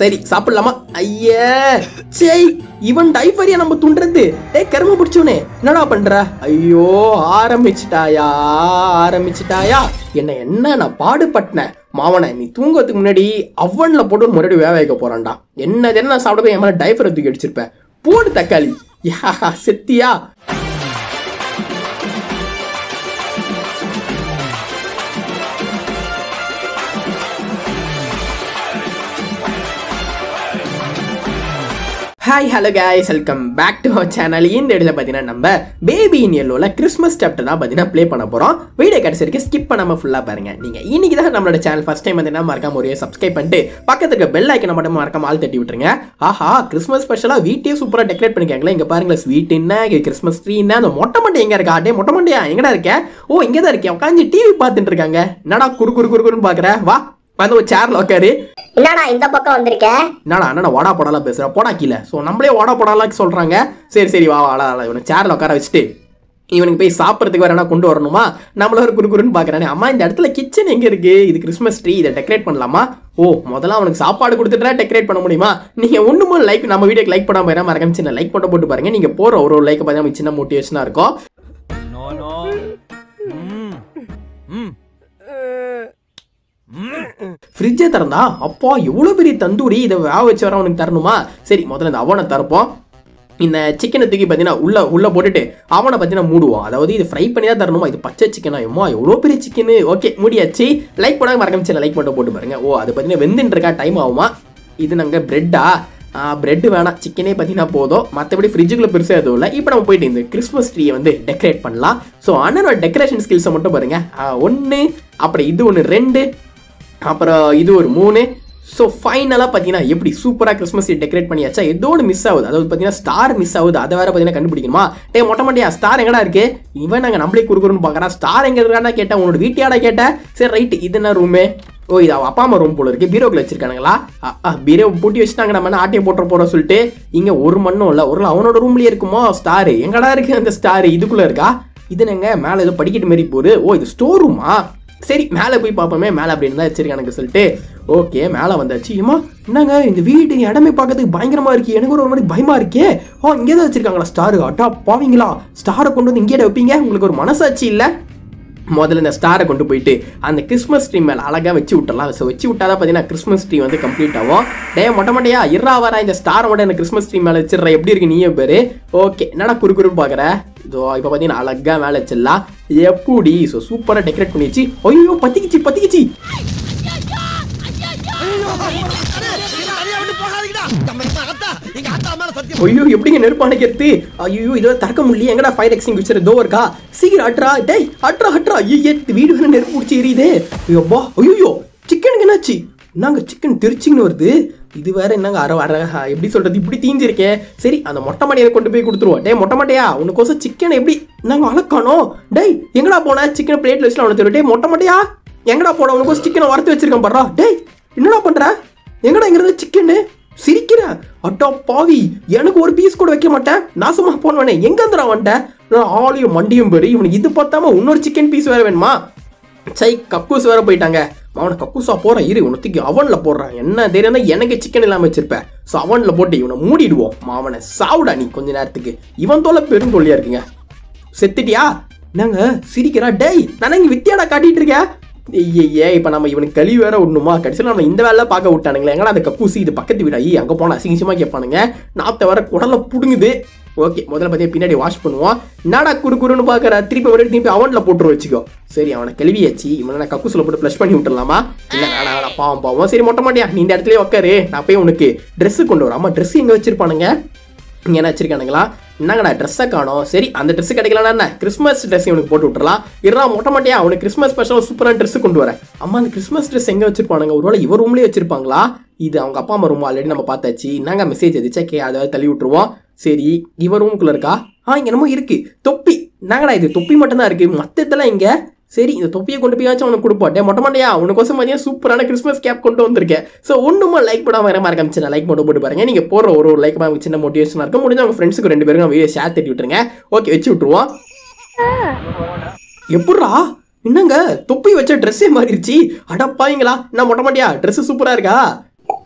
சரி சாப்பிடலாமா ஐயே சேய் இவன் டைஃபரியா நம்ம துண்டுறது டே கரும பிடிச்சவனே என்னடா பண்ற ஐயோ ஆரம்பிச்சிட்டாயா ஆரம்பிச்சிட்டாயா என்ன என்ன நான் பாடுபட்டேன் மாவனை நீ தூங்குறதுக்கு முன்னாடி அவன்ல போட்டு முன்னாடி வேக வைக்க போறான்டா என்ன என்ன சாப்பிட என் மேலே டைஃபரை தூக்கி அடிச்சிருப்பேன் போடு தக்காளி யா செத்தியா hi hello guys welcome back to our channel இந்த இடத்துல பார்த்தீங்கன்னா நம்ம பேபி இன் எல்லோவில் கிறிஸ்மஸ் சாப்டர் தான் பார்த்தீங்கன்னா ப்ளே பண்ண போகிறோம் வீடியோ கடைசி வரைக்கும் ஸ்கிப் பண்ணாமல் ஃபுல்லாக பாருங்கள் நீங்கள் இன்றைக்கி தான் நம்மளோட சேனல் ஃபஸ்ட் டைம் பார்த்தீங்கன்னா மறக்காம ஒரே சப்ஸ்கிரைப் பண்ணிட்டு பக்கத்துக்கு பெல் ஐக்கனை மட்டும் மறக்காம ஆள் தட்டி விட்டுருங்க ஆஹா கிறிஸ்மஸ் ஸ்பெஷலாக வீட்டையே சூப்பராக டெக்கரேட் பண்ணிக்காங்களே இங்கே பாருங்கள் ஸ்வீட் என்ன கிறிஸ்மஸ் ட்ரீ என்ன அந்த மொட்டை மண்டி எங்கே இருக்கா அடே மொட்டை மண்டியா எங்கடா இருக்கேன் ஓ இங்கே தான் இருக்கேன் உட்காந்து டிவி பார்த்துட்டு இருக்காங்க என்னடா குறு குறு குறுன்னு பார்க்குறேன் வா வந்து ஒரு சேர்ல உட்காரு என்னடா இந்த பக்கம் வந்திருக்கேன் என்னடா அண்ணா வாடா படாலாம் பேசுற போடா கீழே ஸோ நம்மளே வாடா படாலாம் சொல்றாங்க சரி சரி வா வாடா இவனை சேர்ல உட்கார வச்சுட்டு இவனுக்கு போய் சாப்பிட்றதுக்கு வேறு என்ன கொண்டு வரணுமா நம்மள ஒரு குறுக்குறுன்னு பார்க்குறானே அம்மா இந்த இடத்துல கிச்சன் எங்கே இருக்குது இது கிறிஸ்மஸ் ட்ரீ இதை டெக்கரேட் பண்ணலாமா ஓ முதல்ல அவனுக்கு சாப்பாடு கொடுத்துட்டா டெக்கரேட் பண்ண முடியுமா நீங்கள் ஒன்றுமே லைக் நம்ம வீடியோக்கு லைக் பண்ணாமல் போயிடாம மறக்காம சின்ன லைக் போட்டு போட்டு பாருங்க நீங்கள் போகிற ஒரு ஒரு லைக்கை பார்த்தா சின்ன மோட்டிவேஷனாக இருக்கும் mm. Mm. ஃப்ரிட்ஜை திறந்தா அப்பா எவ்வளோ பெரிய தந்தூரி இதை வேக வச்சு வர அவனுக்கு தரணுமா சரி முதல்ல இந்த அவனை தரப்போம் இந்த சிக்கனை தூக்கி பார்த்தீங்கன்னா உள்ள உள்ள போட்டுட்டு அவனை பார்த்தீங்கன்னா மூடுவோம் அதாவது இது ஃப்ரை பண்ணி தான் தரணுமா இது பச்சை சிக்கனா எம்மா எவ்வளோ பெரிய சிக்கனு ஓகே முடியாச்சு லைக் பண்ணாங்க மறக்காமச்சு லைக் பண்ணி போட்டு பாருங்க ஓ அது பார்த்தீங்கன்னா வெந்துருக்கா இருக்கா டைம் ஆகுமா இது நாங்கள் ப்ரெட்டா பிரெட் வேணாம் சிக்கனே பார்த்தீங்கன்னா போதும் மற்றபடி ஃப்ரிட்ஜுக்குள்ளே பெருசாக எதுவும் இல்லை இப்போ நம்ம போயிட்டு இந்த கிறிஸ்மஸ் ட்ரீயை வந்து டெக்கரேட் பண்ணலாம் ஸோ அண்ணனோட டெக்கரேஷன் ஸ்கில்ஸை மட்டும் பாருங்கள் ஒன்று அப்புறம் இது ஒன்று ரெண்டு அப்புறம் இது ஒரு மூணு ஸோ ஃபைனலாக பார்த்தீங்கன்னா எப்படி சூப்பராக கிறிஸ்மஸ் டெக்கரேட் பண்ணியாச்சா ஏதோ ஒன்று மிஸ் ஆகுது அதாவது பார்த்தீங்கன்னா ஸ்டார் மிஸ் ஆகுது அதை வேறு பார்த்தீங்கன்னா கண்டுபிடிக்கணுமா டே மொட்டை மாட்டியா ஸ்டார் எங்கடா இருக்கு இவன் நாங்கள் நம்மளே கொடுக்குறோன்னு பார்க்குறான் ஸ்டார் எங்கே இருக்கானா கேட்டேன் உன்னோட வீட்டையாடா கேட்டேன் சரி ரைட்டு இது என்ன ரூமு ஓ இது அவன் அப்பா அம்மா ரூம் போல இருக்கு பீரோக்கில் வச்சிருக்கானுங்களா பீரோ பூட்டி வச்சுட்டாங்க நம்ம ஆட்டையை போட்டுற போகிறோம் சொல்லிட்டு இங்கே ஒரு மண்ணும் இல்லை ஒரு அவனோட ரூம்லேயே இருக்குமோ ஸ்டார் எங்கடா இருக்கு அந்த ஸ்டார் இதுக்குள்ளே இருக்கா இது நாங்கள் மேலே ஏதோ படிக்கிட்டு மாரி போகுது ஓ இது ஸ்டோர் ரூமா சரி மேலே போய் பார்ப்போமே மேலே இருந்தால் வச்சிருக்கேன் எனக்கு சொல்லிட்டு ஓகே மேலே வந்தாச்சு ஏமா என்னங்க இந்த வீடு இடமே பார்க்கறதுக்கு பயங்கரமாக இருக்கு எனக்கு ஒரு மாதிரி பயமாக இருக்கே ஓ இங்கே தான் வச்சிருக்காங்களா ஸ்டாரு அட்டா பாவீங்களா ஸ்டாரை கொண்டு வந்து இங்கேயே வைப்பீங்க உங்களுக்கு ஒரு மனசாட்சி இல்லை முதல்ல இந்த ஸ்டாரை கொண்டு போயிட்டு அந்த கிறிஸ்மஸ் ட்ரீ மேலே அழகாக வச்சு விட்டுலாம் ஸோ வச்சு விட்டா தான் பார்த்தீங்கன்னா கிறிஸ்மஸ் ட்ரீ வந்து கம்ப்ளீட் ஆகும் டே மொட்டை மொட்டையா வரா இந்த ஸ்டாரோட இந்த கிறிஸ்மஸ் ட்ரீ மேலே வச்சிடற எப்படி இருக்கு நீயே பேர் ஓகே என்னடா குறு பார்க்குற ஸோ இப்போ பார்த்தீங்கன்னா அழகாக மேலே வச்சிடலாம் எப்படி ஸோ சூப்பராக டெக்கரேட் பண்ணிடுச்சு ஐயோ பத்திக்கிச்சு பத்திக்கிச்சு ஐயோ எப்படிங்க நெருப்பு அணைக்கிறது ஐயோ இதெல்லாம் திறக்க முடியல எங்கடா ஃபயர் எக்ஸிங் தோ இருக்கா சீக்கிரம் அட்ரா டேய் அட்ரா அட்ரா ஐயோ வீடு வேற நெருப்பு பிடிச்சி எரியுதே ஐயோப்பா ஐயோ சிக்கனுக்கு என்னாச்சு நாங்க சிக்கன் திருச்சிங்கன்னு வருது இது வேற என்னங்க அற அற எப்படி சொல்றது இப்படி தீஞ்சிருக்கேன் சரி அந்த மொட்டை மாடியை கொண்டு போய் கொடுத்துருவோம் டே மொட்டை மாட்டையா உனக்கோசம் சிக்கன் எப்படி நாங்கள் வளர்க்கணும் டேய் எங்கடா போனா சிக்கனை பிளேட்ல வச்சுட்டு அவனை சொல்லிட்டு மொட்டை மாட்டையா எங்கடா போன உனக்கோசம் சிக்கனை வறுத்து வச்சிருக்கேன் பாடுறா டேய் என்னடா பண்ற எங்கடா இங்கிருந்து சிக்கனு சிரிக்கிற அட்டா பாவி எனக்கு ஒரு பீஸ் கூட வைக்க மாட்டேன் நாசமா போனவனே எங்க இருந்துடா வந்துட்டேன் நான் ஆளையும் மண்டியும் பெரு இவனு இது பார்த்தாம இன்னொரு சிக்கன் பீஸ் வேற வேணுமா சை கக்கூஸ் வேற போயிட்டாங்க அவனை கக்கூசா போறான் இரு இவனை தூக்கி அவனில் போடுறான் என்ன தெரியாதா எனக்கு சிக்கன் இல்லாமல் வச்சிருப்பேன் ஸோ அவனில் போட்டு இவனை மூடிடுவோம் மாவனை சாவுடா நீ கொஞ்ச நேரத்துக்கு இவன் தோல பெரும் தொல்லியா இருக்குங்க செத்துட்டியா நாங்க சிரிக்கிறா டேய் நான் இங்க வித்தியாடா காட்டிட்டு இருக்கேன் ஐயே இப்போ நம்ம இவனுக்கு கழிவு வேற ஒண்ணுமா கடைசியில் நம்ம இந்த வேலை பார்க்க விட்டானுங்களே எங்கன்னா அந்த கப்பூசி இது பக்கத்து ஐய அங்கே போனால் அசிங்கசியமாக கேட்பானுங்க நாத்த வர குடலை பிடுங்குது ஓகே முதல்ல பார்த்தீங்கன்னா பின்னாடி வாஷ் பண்ணுவான் நாடா குறுன்னு பார்க்குற திருப்பி ஒரு திருப்பி அவனில் போட்டு வச்சுக்கோ சரி அவனை கழுவியாச்சு இவனை நான் கக்கூசில் போட்டு ப்ளஷ் பண்ணி விட்டுலாமா இல்லை நான் வேணா பாவம் பாவம் சரி மொட்டை மாட்டியா நீ இந்த இடத்துலயே உட்காரு நான் போய் உனக்கு ட்ரெஸ்ஸு கொண்டு அம்மா ட்ரெஸ் எங்கே வச்சிருப்பானுங்க இங்கே என்ன வச்சிருக்கானுங்களா என்னங்கண்ணா ட்ரெஸ்ஸை காணும் சரி அந்த ட்ரெஸ் கிடைக்கலன்னா என்ன கிறிஸ்மஸ் ட்ரெஸ் இவனுக்கு போட்டு விட்டுறலாம் இரா மொட்டை மாட்டியா அவனுக்கு கிறிஸ்மஸ் ஸ்பெஷல் சூப்பரான ட்ரெஸ் கொண்டு வரேன் அம்மா அந்த கிறிஸ்மஸ் ட்ரெஸ் எங்கே வச்சிருப்பானுங்க ஒருவேளை இவர் ரூம்லேயே வச்சிருப்பாங்களா இது அவங்க அப்பா அம்மா ரூம் ஆல்ரெடி நம்ம பார்த்தாச்சு என்னங்க மெசேஜ் எதிச்சா கே அதாவது தள்ளி விட்டுருவோம் சரி இவர் ரூமுக்குள்ளே இருக்கா ஆ இங்கே என்னமோ இருக்குது தொப்பி என்னங்கடா இது தொப்பி மட்டும்தான் இருக்குது மற்ற இதெல்லாம் இங்கே சரி இந்த தொப்பியை கொண்டு போயாச்சும் அவனுக்கு கொடுப்போம் டே மொட்டை மாட்டையா உனக்கோசம் மாதிரியா சூப்பரான கிறிஸ்மஸ் கேப் கொண்டு வந்திருக்கேன் ஸோ ஒன்றுமா லைக் பண்ணாமல் வேற மாதிரி காமிச்சு லைக் மட்டும் போட்டு பாருங்க நீங்கள் போகிற ஒரு ஒரு லைக் பண்ண சின்ன மோட்டிவேஷனாக இருக்கும் முடிஞ்ச உங்கள் ஃப்ரெண்ட்ஸுக்கு ரெண்டு பேரும் வீடியோ ஷேர் தட்டி விட்டுருங்க ஓகே வச்சு விட்டுருவோம் எப்படா என்னங்க தொப்பி வச்ச ட்ரெஸ்ஸே மாறிடுச்சு அடப்பாங்களா நான் மொட்டை மாட்டியா ட்ரெஸ்ஸு சூப்பராக இருக்கா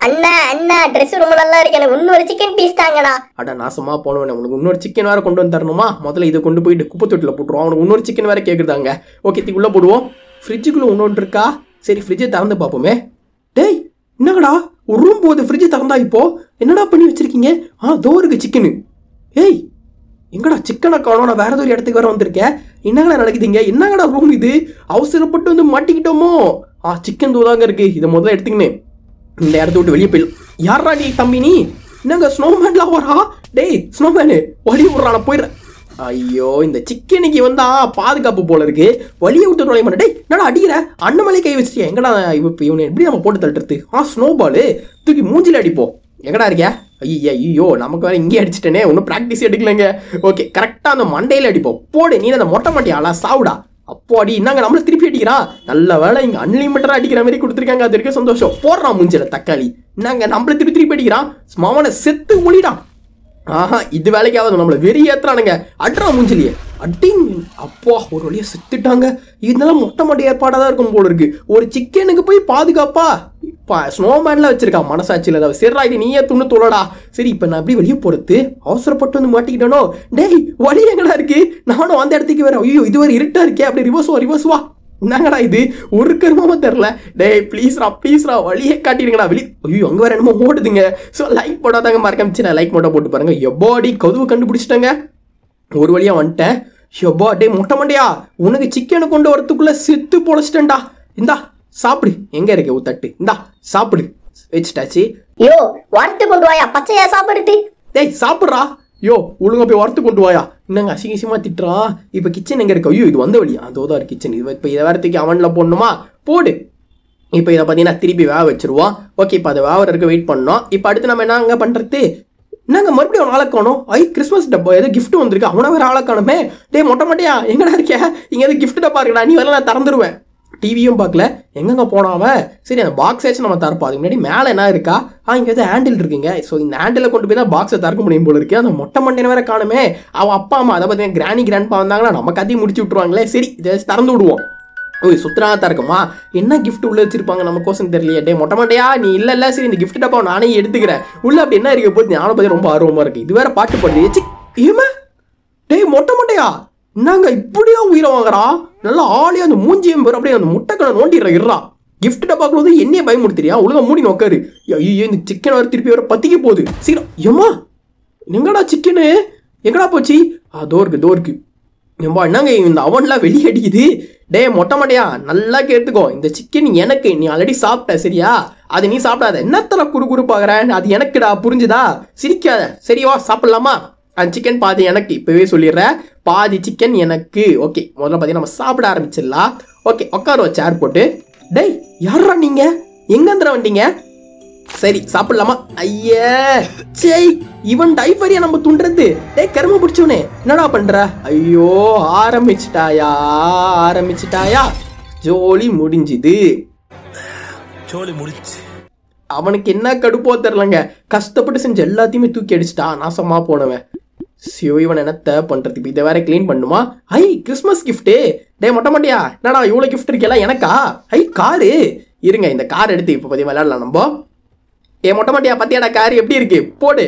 அண்ணா அண்ணா ட்ரெஸ் ரொம்ப நல்லா இருக்கு எனக்கு இன்னொரு சிக்கன் பீஸ் தாங்கடா அட நாசமா போனவனே உனக்கு இன்னொரு சிக்கன் வேற கொண்டு வந்து தரணுமா முதல்ல இதை கொண்டு போயிட்டு குப்பை தொட்டில போட்டுருவோம் அவனுக்கு இன்னொரு சிக்கன் வேற கேக்குதாங்க ஓகே தி உள்ள போடுவோம் ஃப்ரிட்ஜுக்குள்ள ஒன்று இருக்கா சரி ஃப்ரிட்ஜை திறந்து பார்ப்போமே டேய் என்னங்கடா ஒரு ரூம் போகுது ஃப்ரிட்ஜ் திறந்தா இப்போ என்னடா பண்ணி வச்சிருக்கீங்க ஆ தோ இருக்கு சிக்கனு ஏய் எங்கடா சிக்கனை காணும் நான் வேற ஒரு இடத்துக்கு வேற வந்திருக்கேன் என்னங்கடா நடக்குதுங்க என்னங்கடா ரூம் இது அவசரப்பட்டு வந்து மாட்டிக்கிட்டோமோ ஆ சிக்கன் தூதாங்க இருக்கு இதை முதல்ல எடுத்துக்கினேன் இந்த இடத்த விட்டு வெளியே போயிடும் யாரா நீ தம்பி நீ என்னங்க ஸ்னோமேன்ல வரா டேய் ஸ்னோமேனு வழி விடுறான போயிடுறேன் ஐயோ இந்த சிக்கனுக்கு வந்தா பாதுகாப்பு போல இருக்கு வழியை விட்டு நுழைய மாட்டேன் டேய் என்னடா அடிக்கிற அண்ணமலை கை வச்சுட்டு எங்கடா இப்போ இவனை எப்படி நம்ம போட்டு தள்ளுறது ஆ ஸ்னோ பாலு தூக்கி மூஞ்சில அடிப்போம் எங்கடா இருக்கியா ஐயா ஐயோ நமக்கு வேற இங்கே அடிச்சிட்டேனே ஒன்றும் ப்ராக்டிஸ் எடுக்கலங்க ஓகே கரெக்டாக அந்த மண்டையில் அடிப்போம் போடு நீ அந்த மொட்டை மாட்டியாளா சாவுடா அப்போ அடி நம்மள திருப்பி அடிக்கிறான் நல்ல வேலை இங்க அன்லிமிட்டடா அடிக்கிற மாதிரி கொடுத்துருக்காங்க அது இருக்க சந்தோஷம் போடுறா மூஞ்சில தக்காளி நாங்க நம்மள திருப்பி திருப்பி அடிக்கிறான் மாவன செத்து ஒளிடான் ஆஹா இது வேலைக்காவது நம்மள வெறி ஏத்துறானுங்க அட்ரா மூஞ்சிலியே அப்படின்னு அப்பா ஒரு வழியா செத்துட்டாங்க இதெல்லாம் மொட்டை மொட்டை ஏற்பாடாக தான் இருக்கும் போல இருக்கு ஒரு சிக்கனுக்கு போய் பாதுகாப்பா ஸ்னோமேன்லாம் வச்சிருக்கா மனசாட்சியில் ஏதாவது சரிடா இது நீயே துண்ணு தோலடா சரி இப்போ நான் அப்படி வெளியே போகிறது அவசரப்பட்டு வந்து மாட்டிக்கிட்டானோ டேய் வழி எங்கடா இருக்கு நானும் அந்த இடத்துக்கு வேற ஐயோ இதுவரை இருட்டா இருக்கே அப்படி ரிவர்ஸ் வா ரிவர்ஸ் வா என்னங்கடா இது ஒரு கருமாம தெரில டேய் ப்ளீஸ்ரா ப்ளீஸ்ரா வழியே காட்டிடுங்கடா வெளி ஐயோ அங்கே வேற என்னமோ ஓடுதுங்க ஸோ லைக் போடாதாங்க மறக்காமச்சு நான் லைக் மட்டும் போட்டு பாருங்கள் எவ்வளோடி கதவு கண்டுபிடிச்சிட்டேங்க ஒரு வழியாக வந்துட்டேன் எவ்வளோ டே மொட்டை மண்டையா உனக்கு சிக்கனை கொண்டு வரத்துக்குள்ளே செத்து பொழைச்சிட்டேன்டா இந்தா சாப்பிடு எங்க இருக்க உத்தட்டு இந்தா சாப்பிடு வச்சுட்டாச்சு யோ வறுத்து கொண்டு வாயா பச்சையா சாப்பிடுது டேய் சாப்பிட்றா யோ ஒழுங்கா போய் வறுத்து கொண்டு வாயா என்னங்க அசிங்க திட்டுறா இப்போ கிச்சன் எங்க இருக்க ஐயோ இது வந்த வழியா அதோ தான் கிச்சன் இது இப்போ இதை வரத்துக்கு அவனில் போடணுமா போடு இப்போ இதை பார்த்தீங்கன்னா திருப்பி வேக வச்சிருவோம் ஓகே இப்போ அதை வேவர் வரைக்கும் வெயிட் பண்ணோம் இப்போ அடுத்து நம்ம என்னங்க பண்ணுறது என்னங்க மறுபடியும் அவன் ஆளக்கணும் ஐ கிறிஸ்மஸ் டப்பா ஏதோ கிஃப்ட் வந்திருக்கு அவனை வேறு ஆளக்கானுமே டே மொட்டை மொட்டையா எங்கடா இருக்கியா இங்கே எதுவும் கிஃப்ட் டப்பா இருக்கடா நீ வேலை நான் திறந்துருவேன் டிவியும் பார்க்கல எங்கெங்க போனாம சரி அந்த பாக்ஸாச்சும் நம்ம தரப்போம் அதுக்கு முன்னாடி மேலே என்ன இருக்கா ஆ இங்கே வந்து ஹேண்டில் இருக்குங்க ஸோ இந்த ஹேண்டில் கொண்டு போய் தான் பாக்ஸை தரக்க முடியும் போல இருக்கு அந்த மொட்டை மண்டையின வேற காணுமே அவன் அப்பா அம்மா அதை பார்த்தீங்கன்னா கிராணி கிராண்ட்பா வந்தாங்கன்னா நம்ம கத்தி முடிச்சு விட்ருவாங்களே சரி இதை திறந்து விடுவோம் ஓய் சுத்தராத்தான் இருக்குமா என்ன கிஃப்ட் உள்ளே வச்சிருப்பாங்க நம்ம கோசம் தெரியலையே டே மொட்டை மாட்டையா நீ இல்லை இல்லை சரி இந்த கிஃப்ட் டப்பா நானே எடுத்துக்கிறேன் உள்ள அப்படி என்ன இருக்க போது ஞானம் பற்றி ரொம்ப ஆர்வமாக இருக்குது இது வேற பாட்டு பாடுது ஏமா டேய் மொட்டை மாட்டையா நாங்க இப்படியா உயிரை வாங்குறா நல்லா ஆளே அந்த மூஞ்சியம் பேர் அப்படியே அந்த முட்டைக்கடை நோண்டிடுற இறா கிஃப்ட் வந்து என்னையே பயமுடுத்துறியா ஒழுங்கா மூடி நோக்காரு ஐயோ இந்த சிக்கன் வர திருப்பி வர பத்திக்க போகுது சீக்கிரம் ஏமா எங்கடா சிக்கனு எங்கடா போச்சு அதோ இருக்கு தோ இருக்கு ஏம்பா என்னங்க இந்த அவன்லாம் வெளியே அடிக்குது டே மொட்டை மாட்டையா நல்லா கேட்டுக்கோ இந்த சிக்கன் எனக்கு நீ ஆல்ரெடி சாப்பிட்ட சரியா அது நீ சாப்பிடாத என்னத்தர குறு குறு பாக்குறேன் அது எனக்குடா புரிஞ்சுதா சிரிக்காத சரியவா சாப்பிடலாமா சிக்கன் பாதி எனக்கு இப்போவே சொல்லிடுறேன் பாதி சிக்கன் எனக்கு ஓகே முதல்ல பார்த்தீங்கன்னா நம்ம சாப்பிட ஆரம்பிச்சிடலாம் ஓகே உட்கார சேர் போட்டு டேய் யாரா நீங்கள் எங்கேந்திர வண்டிங்க சரி சாப்பிடலாமா ஐயே சேய் இவன் டைஃபரியா நம்ம துண்டுறது டேய் கரும பிடிச்சவனே என்னடா பண்ற ஐயோ ஆரம்பிச்சிட்டாயா ஆரம்பிச்சிட்டாயா ஜோலி முடிஞ்சுது ஜோலி முடிஞ்சு அவனுக்கு என்ன கடுப்போ தெரிலங்க கஷ்டப்பட்டு செஞ்சு எல்லாத்தையுமே தூக்கி அடிச்சிட்டா நாசமா போனவன் சிவ இவன் என்னத்த பண்ணுறது இப்போ இதை வேற க்ளீன் பண்ணுமா ஐ கிறிஸ்மஸ் கிஃப்ட்டு டே மொட்டை மாட்டியா என்னடா இவ்வளோ கிஃப்ட் இருக்கெல்லாம் எனக்கா ஐ காரு இருங்க இந்த கார் எடுத்து இப்போ பதிவு விளையாடலாம் நம்ம ஏ மொட்டை மாட்டியா பத்தியாடா கார் எப்படி இருக்கு போடு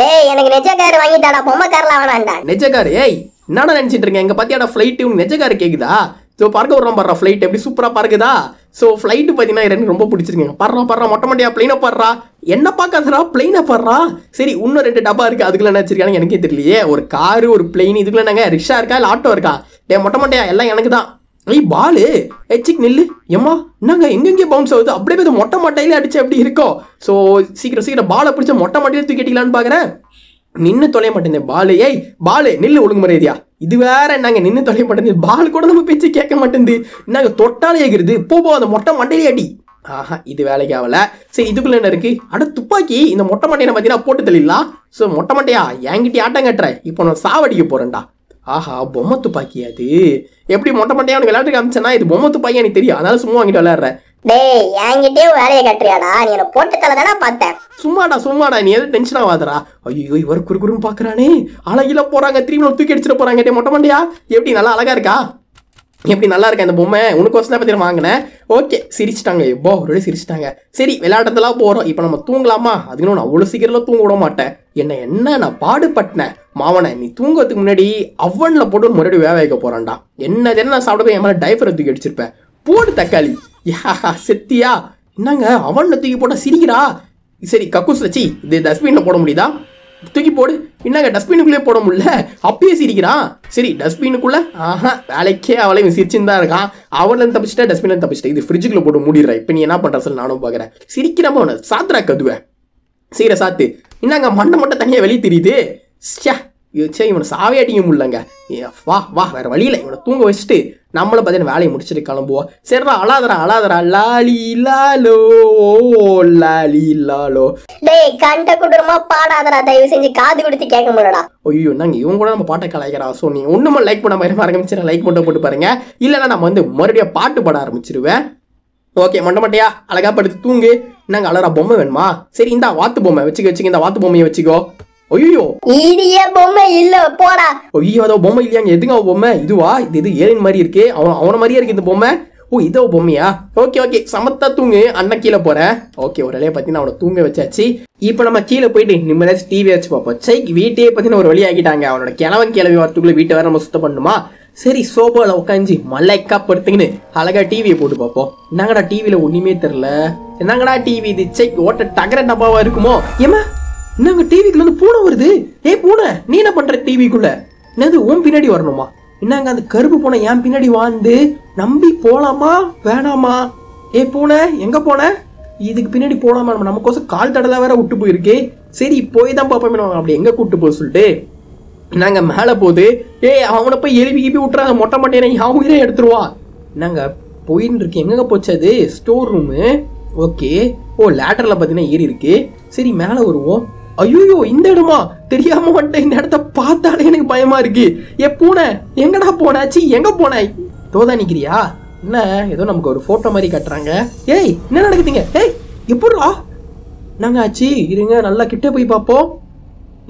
டேய் எனக்கு நெஜ கார் வாங்கிட்டாடா பொம்மை கார்லாம் வேணாண்டா நெஜ கார் ஏய் என்னடா நினச்சிட்டு இருக்கேன் எங்கள் பத்தியாடா ஃப்ளைட்டு உனக்கு நெஜ கார் கேட்குதா ஸோ பார்க்க விட்றோம் பாடுற ஃப்ளைட் எப்படி சூப்பராக பறக்குதா ஸோ ஃப்ளைட்டு பார்த்தீங்கன்னா எனக்கு ரொம்ப பிடிச்சிருக்கேன் படுறா படுறா மொட்டை மொட்டையா பிளைனை படுறா என்ன பார்க்காதரா பிளைனை படுறா சரி இன்னும் ரெண்டு டப்பா இருக்குது அதுக்குள்ள என்ன வச்சிருக்காங்க எனக்கே தெரியலையே ஒரு காரு ஒரு பிளைன் இதுக்குள்ள என்னங்க ரிக்ஷா இருக்கா இல்லை ஆட்டோ இருக்கா டே மொட்டை மொட்டையா எல்லாம் எனக்கு தான் ஐய் பாலு எச்சிக் நில்லு எம்மா என்னங்க எங்கெங்கே பவுன்ஸ் ஆகுது அப்படியே போய் மொட்டை மட்டையிலே அடிச்சு அப்படி இருக்கோ ஸோ சீக்கிரம் சீக்கிரம் பாலை பிடிச்ச மொட்டை மட்டையில தூக்கிட்டீங்களான்னு பார்க்குறேன் நின்று தொலைய மாட்டேன் பாலு ஏய் பாலு நில்லு ஒழுங்கு மரியாதையா இது வேற நாங்கள் நின்று தொலைப்படுது பால் கூட நம்ம பேச்சு கேட்க மாட்டேங்குது நாங்க தொட்டாலே ஏகிறது போ போ அந்த மொட்டை மண்டையிலே அடி ஆஹா இது வேலைக்கு ஆகல சரி இதுக்குள்ள என்ன இருக்கு அட துப்பாக்கி இந்த மொட்டை மண்டையை பார்த்தீங்கன்னா போட்டு தெளிலாம் ஸோ மொட்டை மண்டையா என்கிட்ட ஆட்டம் கட்டுற இப்போ நான் சாவடிக்க போறேன்டா ஆஹா பொம்மை துப்பாக்கி அது எப்படி மொட்டை மண்டையா அவனுக்கு விளையாட்டு காமிச்சேன்னா இது பொம்மை துப்பாக்கி எனக்கு தெரியும் அதனால சும்மா வாங்கிட்டு விளையாடுறேன் டேய் என்கிட்டயே வேலையை கட்டுறியாடா நீ என்ன போட்டுக்கல தானே பார்த்தேன் சும்மாடா சும்மாடா நீ எதுவும் டென்ஷன் ஆகாதடா ஐயோ இவர் குறுகுறுன்னு பாக்குறானே அழகில போறாங்க திரும்பி தூக்கி அடிச்சிட்டு போறாங்க டே மொட்டை மண்டியா எப்படி நல்லா அழகா இருக்கா எப்படி நல்லா இருக்கா இந்த பொம்மை உனக்கு வசதி பற்றி வாங்கினேன் ஓகே சிரிச்சிட்டாங்க எப்போ ஒரு சிரிச்சிட்டாங்க சரி விளையாட்டத்தெல்லாம் போகிறோம் இப்போ நம்ம தூங்கலாமா அதுக்கு நான் அவ்வளோ சீக்கிரம் தூங்க விட மாட்டேன் என்ன என்ன நான் பாடுபட்டினேன் மாவனை நீ தூங்குறதுக்கு முன்னாடி அவனில் போட்டு மறுபடியும் வேக வைக்க போகிறான்டா என்ன நான் சாப்பிட போய் என் மேலே டைஃபரை தூக்கி அடிச்சிருப்பேன் போடு தக்காளி யா செத்தியா என்னங்க அவனில் தூக்கி போட்டால் சிரிக்கிறா சரி கக்கூஸ் சச்சி இது டஸ்ட்பினில் போட முடியுதா தூக்கி போடு என்னங்க டஸ்ட்பினுக்குள்ளே போட முடியல அப்பயே சிரிக்கிறான் சரி டஸ்ட்பினுக்குள்ளே ஆஹா வேலைக்கே அவளையும் சிரிச்சுன்னு தான் இருக்கான் அவன்லேருந்து தப்பிச்சிட்டேன் டஸ்ட்பினில் தப்பிச்சிட்டா இது ஃப்ரிட்ஜுக்குள்ள போட்டு மூடிடுறா இப்போ நீ என்ன பண்ணுற நானும் பார்க்குறேன் சிரிக்கிறப்ப உன சாத்திரா கதுவை சீர சாத்து என்னங்க மண்ணை மட்டும் தனியாக வெளியே தெரியுது ஷே சரி இவனை சாவே அடிக்க முடியலங்க வா வா வேற வழியில் இவனை தூங்க வச்சுட்டு நம்மளை பார்த்தீங்கன்னா வேலையை முடிச்சுட்டு கிளம்புவோம் சரிடா அழாதரா அழாதரா லாலி லாலோ லாலி லாலோ டேய் கண்ட குடுறமா பாடாதரா தயவு செஞ்சு காது கொடுத்து கேட்க முடியலடா ஐயோ நாங்க இவங்க கூட நம்ம பாட்டை கலாய்க்கிறா ஸோ நீ ஒன்றுமே லைக் பண்ண மாதிரி ஆரம்பிச்சுட்டு லைக் மட்டும் போட்டு பாருங்க இல்லைன்னா நம்ம வந்து மறுபடியும் பாட்டு பாட ஆரம்பிச்சிருவேன் ஓகே மொட்டை மட்டையா அழகா படுத்து தூங்கு நாங்க அழகா பொம்மை வேணுமா சரி இந்த வாத்து பொம்மை வச்சுக்க வச்சுக்க இந்த வாத்து பொம்மையை வச்சுக்கோ ஐயோ இது பொம்மை இல்ல போடா ஐயோ அதோ பொம்மை இல்லையாங்க எதுங்க பொம்மை இதுவா இது இது ஏலியன் மாதிரி இருக்கு அவன் அவன மாதிரியே இருக்கு இந்த பொம்மை ஓ இதோ பொம்மையா ஓகே ஓகே சமத்தா தூங்கு அண்ணன் கீழே போறேன் ஓகே ஒரு வேலையை பத்தி நான் அவனை தூங்க வச்சாச்சு இப்போ நம்ம கீழே போயிட்டு நிம்மதியாச்சு டிவி வச்சு பார்ப்போம் சை வீட்டையே பத்தின ஒரு வழி ஆகிட்டாங்க அவனோட கிழவன் கிளவி வரத்துக்குள்ள வீட்டை வேற நம்ம சுத்தம் பண்ணுமா சரி சோபாவில் உட்காந்து மலைக்கா படுத்துங்கன்னு அழகா டிவியை போட்டு பார்ப்போம் என்னங்கடா டிவியில ஒண்ணுமே தெரில என்னங்கடா டிவி இது சை ஓட்ட டகர டப்பாவா இருக்குமோ ஏமா என்னங்க டிவிக்குள்ள இருந்து பூனை வருது ஏ பூனை நீ என்ன பண்ற டிவிக்குள்ள என்னது உன் பின்னாடி வரணுமா என்னங்க அந்த கருப்பு பூனை என் பின்னாடி வாழ்ந்து நம்பி போலாமா வேணாமா ஏ பூனை எங்க போன இதுக்கு பின்னாடி போலாமா நம்ம நமக்கோசம் கால் தடவை வேற விட்டு போயிருக்கே சரி போய் தான் பார்ப்போமே அப்படி எங்க கூட்டு போக சொல்லிட்டு நாங்க மேலே போகுது ஏய் அவனை போய் எழுப்பி கிப்பி விட்டுறாங்க மொட்டை மட்டையை அவன் உயிரை எடுத்துருவான் நாங்க போயின்னு இருக்கு எங்கங்க போச்சு அது ஸ்டோர் ரூமு ஓகே ஓ லேட்டரில் பார்த்தீங்கன்னா ஏறி இருக்கு சரி மேலே வருவோம் ஐயோ இந்த இடமா தெரியாம வந்துட்டு இந்த இடத்த பார்த்தாலே எனக்கு பயமா இருக்கு ஏ பூனை எங்கடா போனாச்சு எங்க போனாய் தோதா நிக்கிறியா என்ன ஏதோ நமக்கு ஒரு போட்டோ மாதிரி கட்டுறாங்க ஏய் என்ன நடக்குதுங்க ஏய் எப்படா நாங்க ஆச்சு இருங்க நல்லா கிட்டே போய் பார்ப்போம்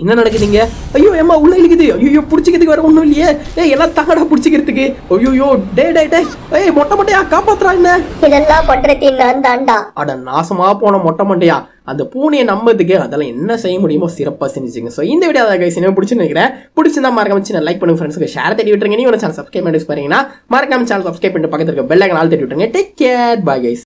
என்ன நடக்குதுங்க ஐயோ ஏமா உள்ள இழுக்குது ஐயோ பிடிச்சிக்கிறதுக்கு வேற ஒன்றும் இல்லையே ஏ எல்லாம் தாங்கடா பிடிச்சிக்கிறதுக்கு ஐயோ டே டே டே ஏய் மொட்டை மொட்டையா காப்பாத்துறா என்ன இதெல்லாம் பண்றது நான் தாண்டா அட நாசமா போன மொட்டை மொட்டையா அந்த பூனையை நம்பதுக்கு அதெல்லாம் என்ன செய்ய முடியுமோ சிறப்பாக செஞ்சுங்க ஸோ இந்த வீடியோ அதை கைஸ் என்ன பிடிச்சு நினைக்கிறேன் பிடிச்சிருந்தா மறக்காம சின்ன லைக் பண்ணுங்க ஃப்ரெண்ட்ஸ்க்கு ஷேர் தேடி விட்டுருங்க நீ சேனல் சப்ஸ்கிரைப் பண்ணி பாருங்கன்னா மறக்காம சேனல் சப்ஸ்கிரைப் பண்ணிட்டு பக்கத்துக்கு பெல் நாள் தேடி விட்டுருங்க டேக் கேர் பை கைஸ்